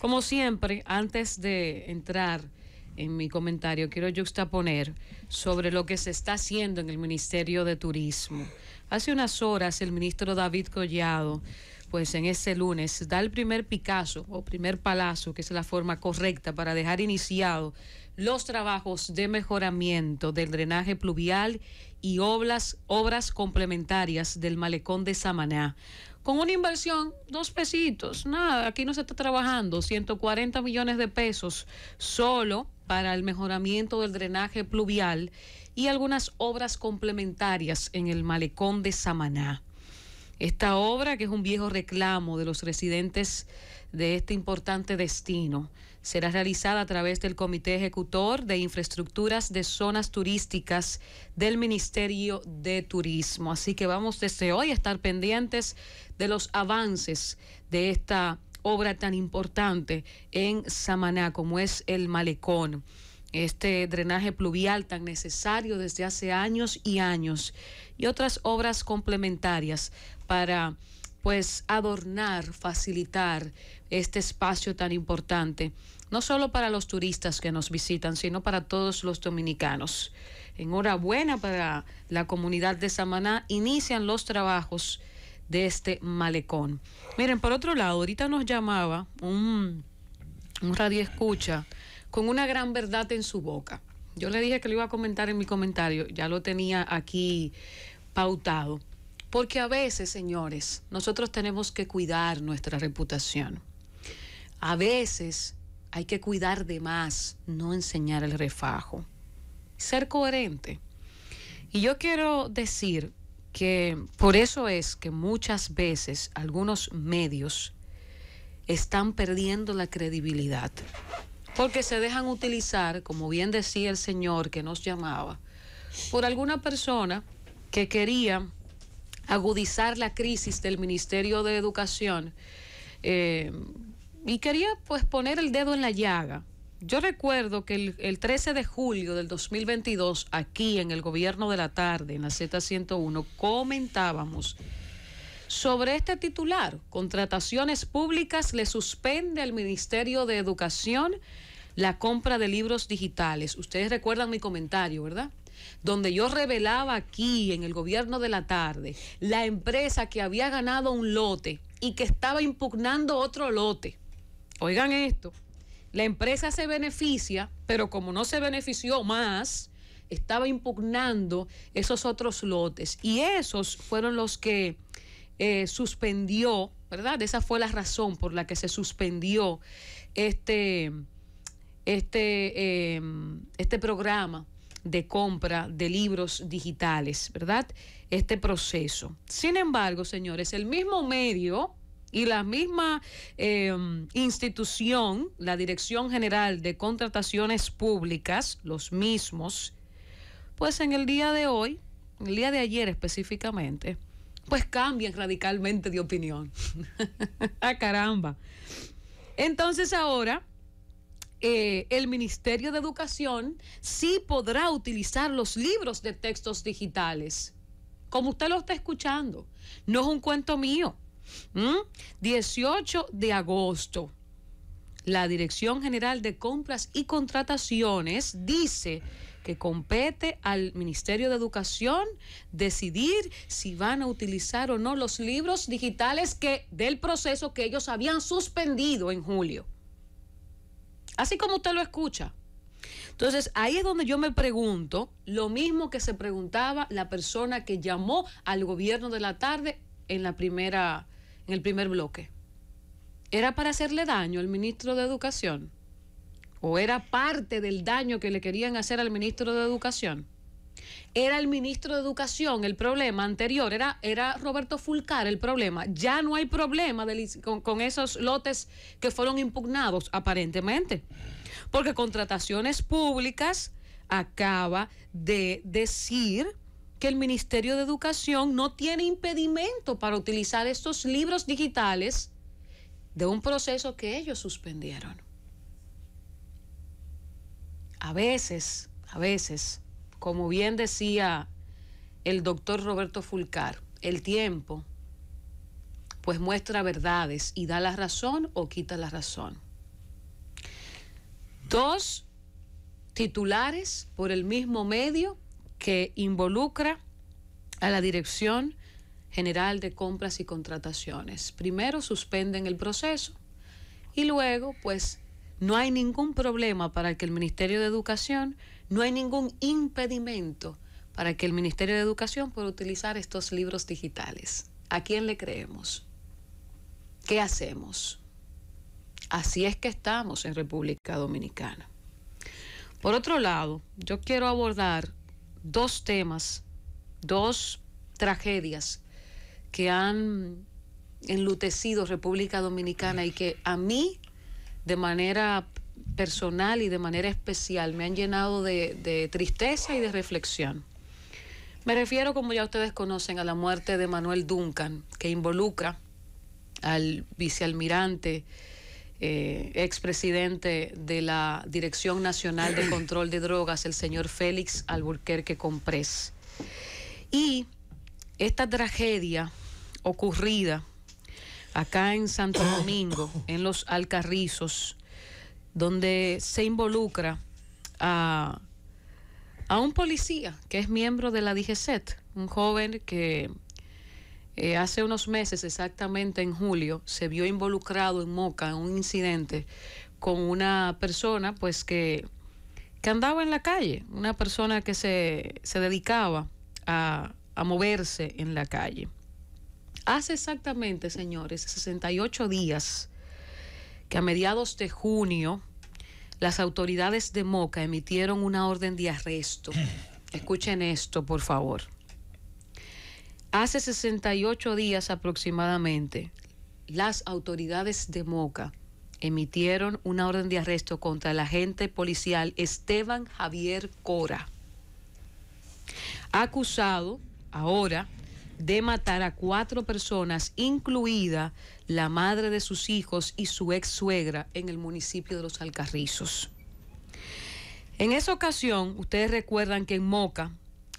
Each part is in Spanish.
Como siempre, antes de entrar en mi comentario, quiero juxtaponer sobre lo que se está haciendo en el Ministerio de Turismo. Hace unas horas el ministro David Collado, pues en este lunes, da el primer picazo o primer palazo, que es la forma correcta para dejar iniciado los trabajos de mejoramiento del drenaje pluvial y obras, obras complementarias del malecón de Samaná con una inversión, dos pesitos, nada, aquí no se está trabajando, 140 millones de pesos solo para el mejoramiento del drenaje pluvial y algunas obras complementarias en el malecón de Samaná esta obra, que es un viejo reclamo de los residentes de este importante destino, será realizada a través del Comité Ejecutor de Infraestructuras de Zonas Turísticas del Ministerio de Turismo. Así que vamos desde hoy a estar pendientes de los avances de esta obra tan importante en Samaná como es el malecón este drenaje pluvial tan necesario desde hace años y años y otras obras complementarias para pues adornar, facilitar este espacio tan importante, no solo para los turistas que nos visitan, sino para todos los dominicanos. Enhorabuena para la comunidad de Samaná, inician los trabajos de este malecón. Miren, por otro lado, ahorita nos llamaba un, un radio escucha con una gran verdad en su boca. Yo le dije que lo iba a comentar en mi comentario, ya lo tenía aquí pautado, porque a veces, señores, nosotros tenemos que cuidar nuestra reputación. A veces hay que cuidar de más, no enseñar el refajo, ser coherente. Y yo quiero decir que por eso es que muchas veces algunos medios están perdiendo la credibilidad. Porque se dejan utilizar, como bien decía el Señor que nos llamaba, por alguna persona que quería agudizar la crisis del Ministerio de Educación eh, y quería pues poner el dedo en la llaga. Yo recuerdo que el, el, 13 de julio del 2022, aquí en el gobierno de la tarde, en la Z101, comentábamos sobre este titular, contrataciones públicas le suspende al Ministerio de Educación la compra de libros digitales. Ustedes recuerdan mi comentario, ¿verdad? Donde yo revelaba aquí en el gobierno de la tarde la empresa que había ganado un lote y que estaba impugnando otro lote. Oigan esto, la empresa se beneficia, pero como no se benefició más, estaba impugnando esos otros lotes. Y esos fueron los que eh, suspendió, ¿verdad? Esa fue la razón por la que se suspendió este, este, em, este programa de compra de libros digitales, ¿verdad? Este proceso. Sin embargo, señores, el mismo medio y la misma em, institución, la Dirección General de Contrataciones Públicas, los mismos, pues en el día de hoy, el día de ayer específicamente, pues cambian radicalmente de opinión. ¡A ah, caramba! Entonces ahora... Eh, el Ministerio de Educación sí podrá utilizar los libros de textos digitales, como usted lo está escuchando. No es un cuento mío. 18 ¿Mm? de agosto, la Dirección General de Compras y Contrataciones dice que compete al Ministerio de Educación decidir si van a utilizar o no los libros digitales que del proceso que ellos habían suspendido en julio. Así como usted lo escucha. Entonces, ahí es donde yo me pregunto lo mismo que se preguntaba la persona que llamó al gobierno de la tarde en la primera en el primer bloque. ¿Era para hacerle daño al ministro de Educación? o era parte del daño que le querían hacer al ministro de Educación. Era el ministro de Educación el problema anterior, era, era Roberto Fulcar el problema. Ya no hay problema con, esos lotes que fueron impugnados, aparentemente, porque contrataciones públicas acaba de decir que el Ministerio de Educación no tiene impedimento para utilizar estos libros digitales de un proceso que ellos suspendieron a veces, a veces, como bien decía el doctor Roberto Fulcar, el tiempo pues muestra verdades y da la razón o quita la razón. Dos titulares por el mismo medio que involucra a la Dirección General de Compras y Contrataciones. Primero suspenden el proceso y luego pues no hay ningún problema para que el Ministerio de Educación, no hay ningún impedimento para que el Ministerio de Educación pueda utilizar estos libros digitales. ¿A quién le creemos? ¿Qué hacemos? Así es que estamos en República Dominicana. Por otro lado, yo quiero abordar dos temas, dos tragedias que han enlutecido República Dominicana y que a mí de manera personal y de manera especial me han llenado de, tristeza y de reflexión. Me refiero, como ya ustedes conocen, a la muerte de Manuel Duncan, que involucra al vicealmirante, eh, expresidente de la Dirección Nacional de Control de Drogas, el señor Félix Alburquerque Comprés. Y esta tragedia ocurrida acá en Santo Domingo, en los Alcarrizos, donde se involucra a, un policía que es miembro de la DGCET, un joven que eh, hace unos meses, exactamente en julio, se vio involucrado en Moca en un incidente con una persona pues que, andaba en la calle, una persona que se, se dedicaba a moverse en la calle. Hace exactamente, señores, 68 días que a mediados de junio las autoridades de Moca emitieron una orden de arresto. Escuchen esto, por favor. Hace 68 días aproximadamente, las autoridades de Moca emitieron una orden de arresto contra el agente policial Esteban Javier Cora, acusado ahora de matar a cuatro personas, incluida la madre de sus hijos y su ex suegra en el municipio de Los Alcarrizos. En esa ocasión, ustedes recuerdan que en Moca,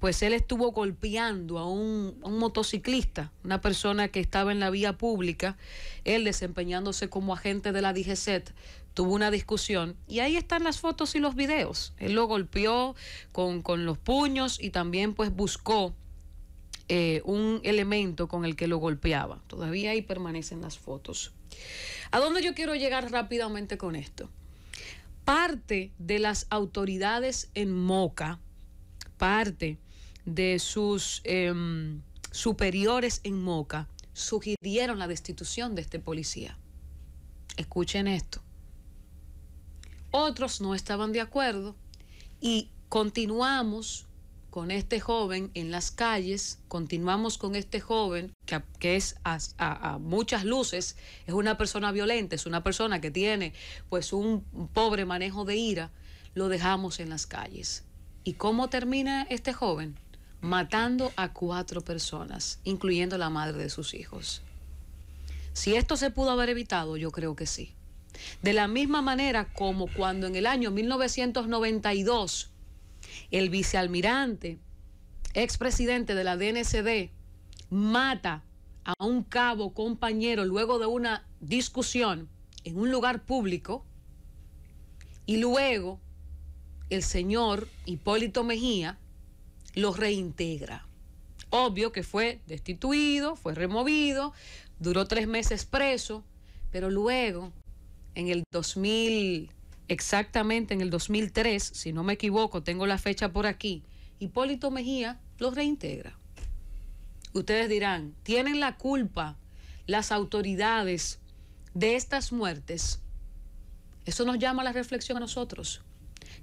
pues él estuvo golpeando a un, motociclista, una persona que estaba en la vía pública, él desempeñándose como agente de la DGCET, tuvo una discusión y ahí están las fotos y los videos. Él lo golpeó con, con los puños y también pues buscó eh, un elemento con el que lo golpeaba. Todavía ahí permanecen las fotos. ¿A dónde yo quiero llegar rápidamente con esto? Parte de las autoridades en Moca, parte de sus em, superiores en Moca, sugirieron la destitución de este policía. Escuchen esto. Otros no estaban de acuerdo y continuamos con este joven en las calles, continuamos con este joven que, es a, a, muchas luces, es una persona violenta, es una persona que tiene pues un pobre manejo de ira, lo dejamos en las calles. ¿Y cómo termina este joven? Matando a cuatro personas, incluyendo la madre de sus hijos. Si esto se pudo haber evitado, yo creo que sí. De la misma manera como cuando en el año 1992 el vicealmirante, expresidente de la DNCD, mata a un cabo compañero luego de una discusión en un lugar público y luego el señor Hipólito Mejía lo reintegra. Obvio que fue destituido, fue removido, duró tres meses preso, pero luego, en el 2000 exactamente en el 2003, si no me equivoco, tengo la fecha por aquí, Hipólito Mejía los reintegra. Ustedes dirán, ¿tienen la culpa las autoridades de estas muertes? Eso nos llama a la reflexión a nosotros.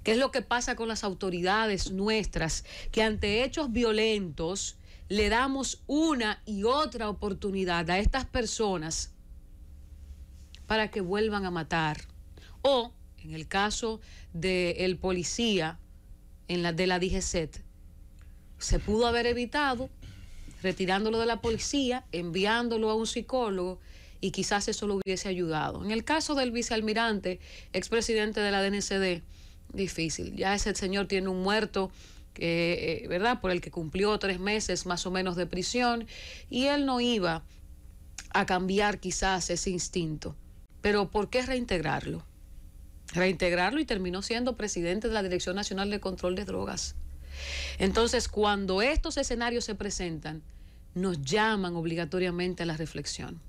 ¿Qué es lo que pasa con las autoridades nuestras que ante hechos violentos le damos una y otra oportunidad a estas personas para que vuelvan a matar o en el caso del policía en la, de la DGCET, se pudo haber evitado retirándolo de la policía, enviándolo a un psicólogo y quizás eso lo hubiese ayudado. En el caso del vicealmirante, expresidente de la DNCD, difícil. Ya ese señor tiene un muerto, eh, ¿verdad? Por el que cumplió tres meses más o menos de prisión y él no iba a cambiar quizás ese instinto. Pero ¿por qué reintegrarlo? reintegrarlo y terminó siendo presidente de la Dirección Nacional de Control de Drogas. Entonces, cuando estos escenarios se presentan, nos llaman obligatoriamente a la reflexión.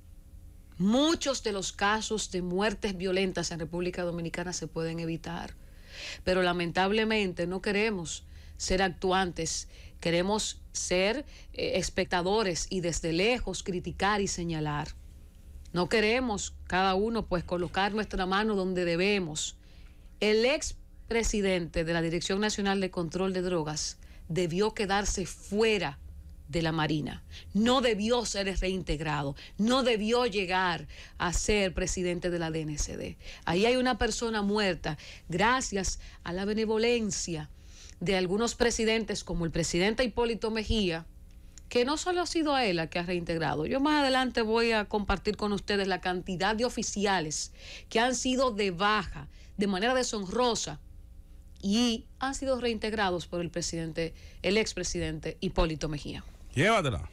Muchos de los casos de muertes violentas en República Dominicana se pueden evitar, pero lamentablemente no queremos ser actuantes, queremos ser eh, espectadores y desde lejos criticar y señalar. No queremos cada uno pues colocar nuestra mano donde debemos. El ex presidente de la Dirección Nacional de Control de Drogas debió quedarse fuera de la Marina. No debió ser reintegrado, no debió llegar a ser presidente de la DNCD. Ahí hay una persona muerta gracias a la benevolencia de algunos presidentes como el presidente Hipólito Mejía, que no solo ha sido a él la que ha reintegrado. Yo más adelante voy a compartir con ustedes la cantidad de oficiales que han sido de baja, de manera deshonrosa, y han sido reintegrados por el presidente, el expresidente Hipólito Mejía. Llévatela.